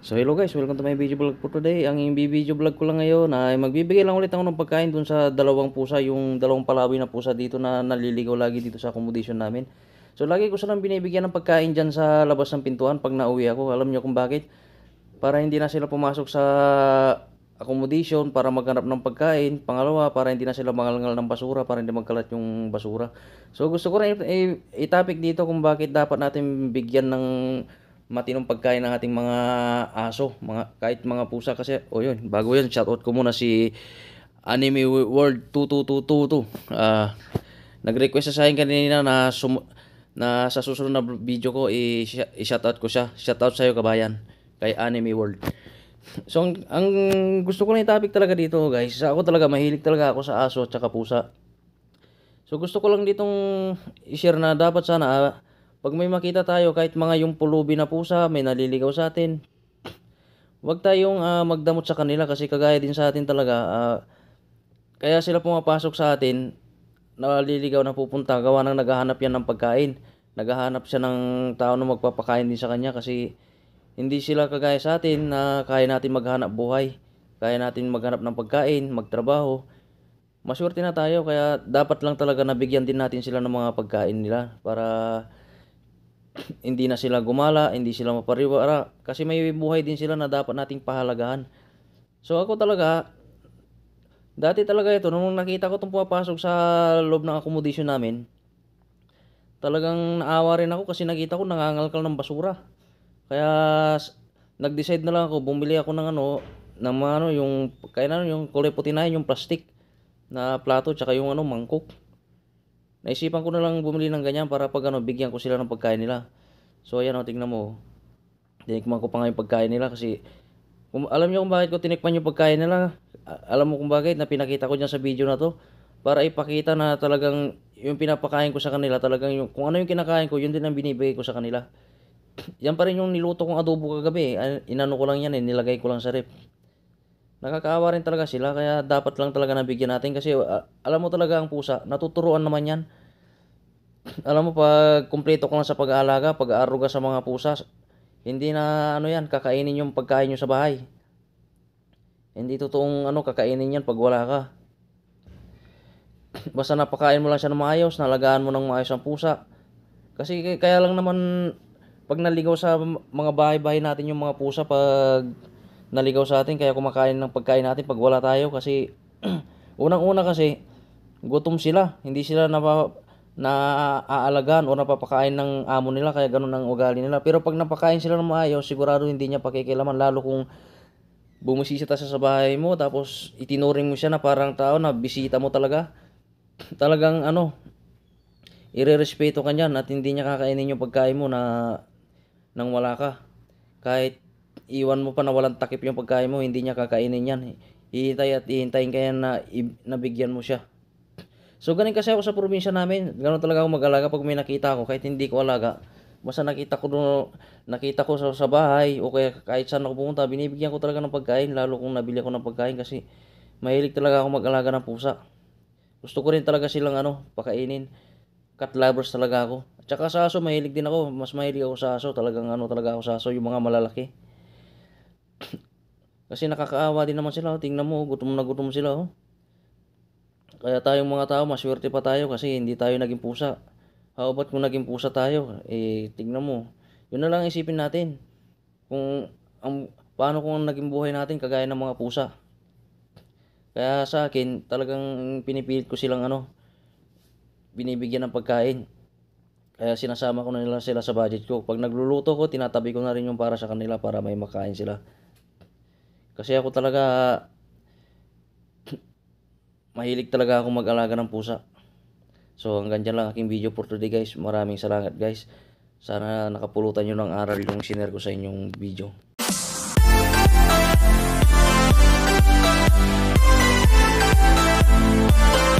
So hello guys, welcome to my video vlog for today. Ang yung video vlog ko lang ngayon ay magbibigay lang ulit ako ng pagkain dun sa dalawang pusa, yung dalawang palawi na pusa dito na naliligaw lagi dito sa accommodation namin. So lagi ko silang binibigyan ng pagkain dyan sa labas ng pintuan pag nauwi ako. Alam niyo kung bakit? Para hindi na sila pumasok sa accommodation para maghanap ng pagkain. Pangalawa, para hindi na sila mangalngal ng basura, para hindi magkalat yung basura. So gusto ko rin i-topic dito kung bakit dapat natin bigyan ng matinong pagkain ng ating mga aso, mga kahit mga pusa kasi. O yun, bago yun, shoutout ko muna si Anime World 22222. Uh, ah, nag-request sa akin kanina na sum- na sa susunod na video ko i-shoutout ko siya. Shoutout sa iyo kabayan kay Anime World. So ang, ang gusto ko lang i-topic talaga dito, guys. Ako talaga mahilig talaga ako sa aso at saka pusa. So gusto ko lang ditong i-share na dapat sana ah, pag may makita tayo, kahit mga yung pulubi na pusa, may naliligaw sa atin, Huwag tayong uh, magdamot sa kanila kasi kagaya din sa atin talaga, uh, kaya sila pumapasok sa atin, naliligaw na pupunta, gawa nang naghahanap yan ng pagkain. Naghahanap siya ng tao na magpapakain din sa kanya kasi hindi sila kagaya sa atin na kaya natin maghanap buhay. Kaya natin maghanap ng pagkain, magtrabaho. Maswerte na tayo kaya dapat lang talaga nabigyan din natin sila ng mga pagkain nila para hindi na sila gumala, hindi sila mapariwara kasi may buhay din sila na dapat nating pahalagahan. So ako talaga dati talaga ito nung nakita ko tong pumapasok sa loob ng accommodation namin, talagang naawa rin ako kasi nakita ko nangangalkal ng basura. Kaya nag-decide na lang ako, bumili ako ng ano, ng ano, yung, kaya na ano, yung kulay puti na yung plastic na plato, tsaka yung ano, mangkok. Naisipan ko na lang bumili ng ganyan para pag ano, bigyan ko sila ng pagkain nila. So ayan o, oh, tingnan mo. Oh. Tinikman ko pa nga yung pagkain nila kasi kung, alam niyo kung bakit ko tinikman yung pagkain nila. Alam mo kung bakit na pinakita ko dyan sa video na to para ipakita na talagang yung pinapakain ko sa kanila talagang yung, kung ano yung kinakain ko yun din ang binibigay ko sa kanila. yan pa rin yung niluto kong adobo kagabi. Inano ko lang yan eh, nilagay ko lang sa rep nakakaawa rin talaga sila kaya dapat lang talaga nabigyan natin kasi uh, alam mo talaga ang pusa, natuturuan naman 'yan. alam mo pag kumpleto ko lang sa pag-aalaga, pag-aaruga sa mga pusa, hindi na ano 'yan, kakainin yung pagkain nyo sa bahay. Hindi totoong ano kakainin 'yan pag wala ka. Basta napakain mo lang siya ng maayos, nalagaan mo ng maayos ang pusa. Kasi kaya lang naman pag naligaw sa mga bahay-bahay natin yung mga pusa pag naligaw sa atin kaya kumakain ng pagkain natin pag wala tayo kasi unang-una kasi gutom sila, hindi sila napa, naaalagaan o napapakain ng amo nila kaya ganun ang ugali nila. Pero pag napakain sila ng maayos, sigurado hindi niya pakikilaman lalo kung bumisita siya sa bahay mo tapos itinuring mo siya na parang tao na bisita mo talaga. Talagang ano, irerespeto ka niyan at hindi niya kakainin yung pagkain mo na nang wala ka. Kahit iwan mo pa na walang takip yung pagkain mo, hindi niya kakainin yan. Ihintay at ihintayin kaya na nabigyan mo siya. So ganun kasi ako sa probinsya namin, ganun talaga ako mag-alaga pag may nakita ako kahit hindi ko alaga. Basta nakita ko doon, nakita ko sa, sa bahay o kaya kahit saan ako pumunta, binibigyan ko talaga ng pagkain lalo kung nabili ako ng pagkain kasi mahilig talaga ako mag-alaga ng pusa. Gusto ko rin talaga silang ano, pakainin. Cat lovers talaga ako. At saka sa aso, mahilig din ako. Mas mahilig ako sa aso. Talagang ano talaga ako sa aso, yung mga malalaki. Kasi nakakaawa din naman sila. Oh. Tingnan mo, oh, gutom na gutom sila. Oh. Kaya tayong mga tao, maswerte pa tayo kasi hindi tayo naging pusa. How about kung naging pusa tayo? Eh, tingnan mo. Yun na lang isipin natin. Kung, ang, paano kung naging buhay natin kagaya ng mga pusa? Kaya sa akin, talagang pinipilit ko silang ano, binibigyan ng pagkain. Kaya sinasama ko na nila sila sa budget ko. Pag nagluluto ko, tinatabi ko na rin yung para sa kanila para may makain sila. Kasi ako talaga mahilig talaga ako mag-alaga ng pusa. So hanggang dyan lang aking video for today guys. Maraming salamat guys. Sana nakapulutan nyo ng aral yung siner ko sa inyong video. Thank you.